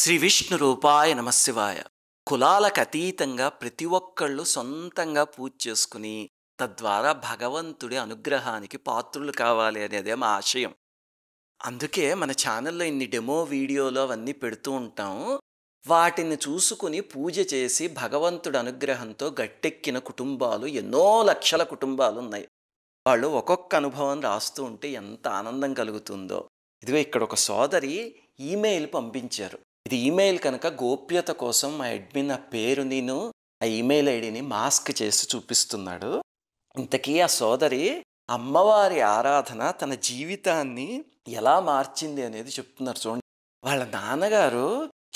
శ్రీ విష్ణు రూపాయ నమశివాయ కులాలకు అతీతంగా ప్రతి ఒక్కళ్ళు సొంతంగా పూజ చేసుకుని తద్వారా భగవంతుడి అనుగ్రహానికి పాత్రులు కావాలి అనేదే మా ఆశయం అందుకే మన ఛానల్లో ఇన్ని డెమో వీడియోలు అవన్నీ పెడుతూ ఉంటాం వాటిని చూసుకుని పూజ చేసి భగవంతుడి అనుగ్రహంతో గట్టెక్కిన కుటుంబాలు ఎన్నో లక్షల కుటుంబాలు ఉన్నాయి వాళ్ళు ఒక్కొక్క అనుభవం రాస్తూ ఉంటే ఎంత ఆనందం కలుగుతుందో ఇదిగో ఇక్కడ ఒక సోదరి ఈమెయిల్ పంపించారు ఇది ఈమెయిల్ కనుక గోప్యత కోసం మా అడ్మిన్ ఆ పేరు నేను ఆ ఈమెయిల్ ఐడిని మాస్క్ చేసి చూపిస్తున్నాడు ఇంతకీ ఆ సోదరి అమ్మవారి ఆరాధన తన జీవితాన్ని ఎలా మార్చింది అనేది చెప్తున్నారు చూడండి వాళ్ళ నాన్నగారు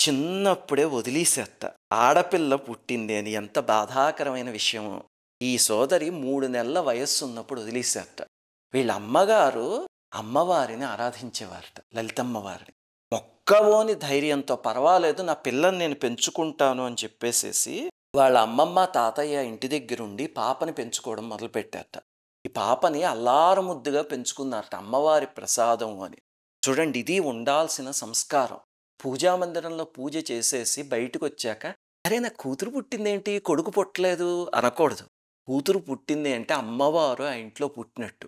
చిన్నప్పుడే వదిలేసేత్త ఆడపిల్ల పుట్టింది అని ఎంత బాధాకరమైన విషయము ఈ సోదరి మూడు నెలల వయస్సు ఉన్నప్పుడు వదిలేసేట వీళ్ళ అమ్మగారు అమ్మవారిని ఆరాధించేవారట లలితమ్మవారిని మొక్కవోని ధైర్యంతో పర్వాలేదు నా పిల్లని నేను పెంచుకుంటాను అని చెప్పేసేసి వాళ్ళ అమ్మమ్మ తాతయ్య ఇంటి దగ్గరుండి పాపని పెంచుకోవడం మొదలుపెట్టారట ఈ పాపని అల్లారు ముద్దుగా పెంచుకున్నారట అమ్మవారి ప్రసాదం అని చూడండి ఇది ఉండాల్సిన సంస్కారం పూజా మందిరంలో పూజ చేసేసి బయటకు వచ్చాక అరే నా కూతురు పుట్టిందేంటి కొడుకు పుట్టలేదు అనకూడదు కూతురు పుట్టింది అంటే అమ్మవారు ఆ ఇంట్లో పుట్టినట్టు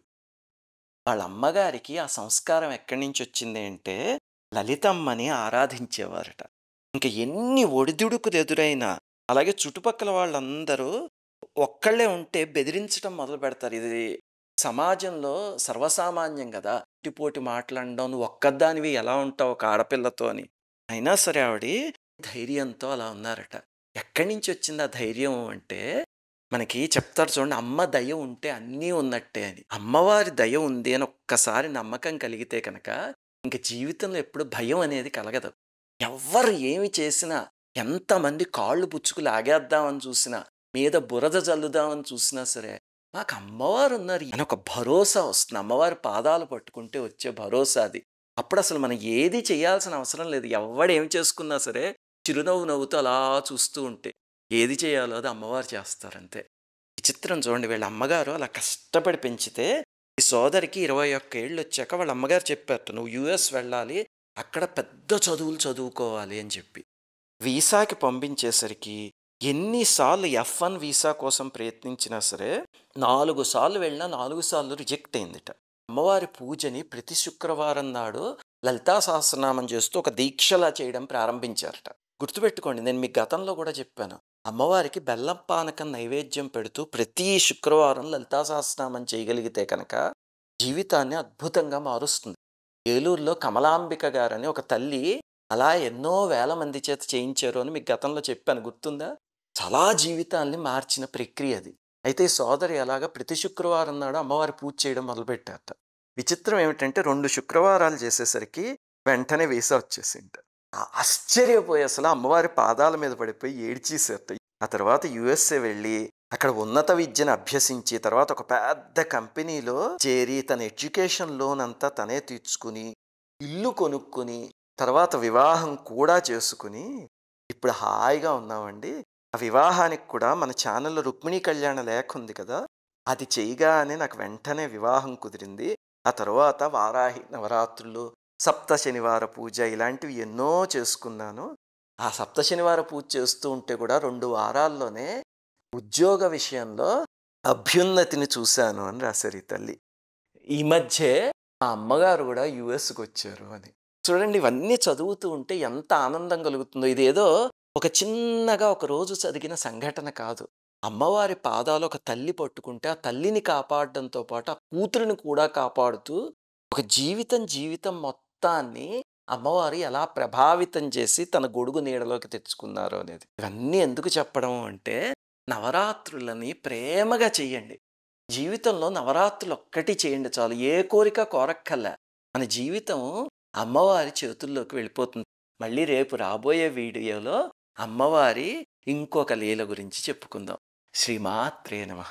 వాళ్ళ అమ్మగారికి ఆ సంస్కారం ఎక్కడి నుంచి వచ్చింది అంటే లలితమ్మని ఆరాధించేవారట ఇంకా ఎన్ని ఒడిదుడుకులు ఎదురైనా అలాగే చుట్టుపక్కల వాళ్ళందరూ ఒక్కళ్ళే ఉంటే బెదిరించడం మొదలు పెడతారు ఇది సమాజంలో సర్వసామాన్యం కదా ఇటుపోటి మాట్లాడడం ఒక్కదానివి ఎలా ఉంటావు ఒక ఆడపిల్లతో అని అయినా సరే ఆవిడ ధైర్యంతో అలా ఉన్నారట ఎక్కడి నుంచి వచ్చింది ఆ ధైర్యం అంటే మనకి చెప్తారు చూడండి అమ్మ దయ ఉంటే అన్నీ ఉన్నట్టే అని అమ్మవారి దయ ఉంది అని ఒక్కసారి నమ్మకం కలిగితే కనుక ఇంక జీవితంలో ఎప్పుడు భయం అనేది కలగదు ఎవ్వరు ఏమి చేసినా ఎంతమంది కాళ్ళు పుచ్చుకు లాగేద్దామని చూసినా మీద బురద జల్లుదామని చూసినా సరే మాకు అమ్మవారు ఉన్నారు అని ఒక భరోసా వస్తుంది అమ్మవారి పాదాలు పట్టుకుంటే వచ్చే భరోసా అది అప్పుడు అసలు మనం ఏది చేయాల్సిన అవసరం లేదు ఎవడేం చేసుకున్నా సరే చిరునవ్వు నవ్వుతూ అలా చూస్తూ ఉంటే ఏది చేయాలో అది అమ్మవారు చేస్తారంతే విచిత్రం చూడండి వీళ్ళ అమ్మగారు అలా కష్టపడి పెంచితే ఈ సోదరికి ఇరవై ఒక్క ఏళ్ళు వచ్చాక వాళ్ళ అమ్మగారు చెప్పారు నువ్వు యుఎస్ వెళ్ళాలి అక్కడ పెద్ద చదువులు చదువుకోవాలి అని చెప్పి వీసాకి పంపించేసరికి ఎన్నిసార్లు ఎఫ్ వన్ వీసా కోసం ప్రయత్నించినా సరే నాలుగు సార్లు వెళ్ళినా నాలుగు సార్లు రిజెక్ట్ అయిందిట అమ్మవారి పూజని ప్రతి శుక్రవారం నాడు లలితా సహస్రనామం చేస్తూ ఒక దీక్షలా చేయడం ప్రారంభించారట గుర్తుపెట్టుకోండి నేను మీ గతంలో కూడా చెప్పాను అమ్మవారికి బెల్లం పానకం నైవేద్యం పెడుతూ ప్రతి శుక్రవారం లలితా సహస్రనామం చేయగలిగితే కనుక జీవితాన్ని అద్భుతంగా మారుస్తుంది ఏలూరులో కమలాంబిక గారని ఒక తల్లి అలా ఎన్నో వేల మంది చేత చేయించారు అని మీకు గతంలో చెప్పాను గుర్తుందా చాలా జీవితాన్ని మార్చిన ప్రక్రియ అది అయితే సోదరి ఎలాగా ప్రతి శుక్రవారం నాడు అమ్మవారి పూజ చేయడం మొదలుపెట్టారట విచిత్రం ఏమిటంటే రెండు శుక్రవారాలు చేసేసరికి వెంటనే వీసా వచ్చేసింట ఆశ్చర్యపోయి అసలు అమ్మవారి పాదాల మీద పడిపోయి ఏడ్చేసేట ఆ తర్వాత యుఎస్ఏ వెళ్ళి అక్కడ ఉన్నత విద్యను అభ్యసించి తర్వాత ఒక పెద్ద కంపెనీలో చేరి తన ఎడ్యుకేషన్ లోన్ అంతా తనే తీర్చుకుని ఇల్లు కొనుక్కుని తర్వాత వివాహం కూడా చేసుకుని ఇప్పుడు హాయిగా ఉన్నామండి ఆ వివాహానికి కూడా మన ఛానల్లో రుక్మిణీ కళ్యాణ లేఖ ఉంది కదా అది చేయగానే నాకు వెంటనే వివాహం కుదిరింది ఆ తర్వాత వారాహి నవరాత్రులు సప్త శనివార పూజ ఇలాంటివి ఎన్నో చేసుకున్నాను ఆ సప్త శనివార పూజ చేస్తూ ఉంటే కూడా రెండు వారాల్లోనే ఉద్యోగ విషయంలో అభ్యున్నతిని చూశాను అని రాశారు ఈ తల్లి ఈ మధ్య మా అమ్మగారు కూడా యుఎస్కి వచ్చారు అని చూడండి ఇవన్నీ చదువుతూ ఉంటే ఎంత ఆనందం కలుగుతుందో ఇదేదో ఒక చిన్నగా ఒక రోజు చదివిన సంఘటన కాదు అమ్మవారి పాదాలు ఒక తల్లి పట్టుకుంటే ఆ తల్లిని కాపాడడంతో పాటు ఆ కూతురిని కూడా కాపాడుతూ ఒక జీవితం జీవితం మొత్తాన్ని అమ్మవారు ఎలా ప్రభావితం చేసి తన గొడుగు నీడలోకి తెచ్చుకున్నారు అనేది ఇవన్నీ ఎందుకు చెప్పడం అంటే నవరాత్రులని ప్రేమగా చేయండి జీవితంలో నవరాత్రులు ఒక్కటి చేయండి చాలు ఏ కోరిక కోరక్కల మన జీవితం అమ్మవారి చేతుల్లోకి వెళ్ళిపోతుంది మళ్ళీ రేపు రాబోయే వీడియోలో అమ్మవారి ఇంకొక లీల గురించి చెప్పుకుందాం శ్రీమాత్రే నమ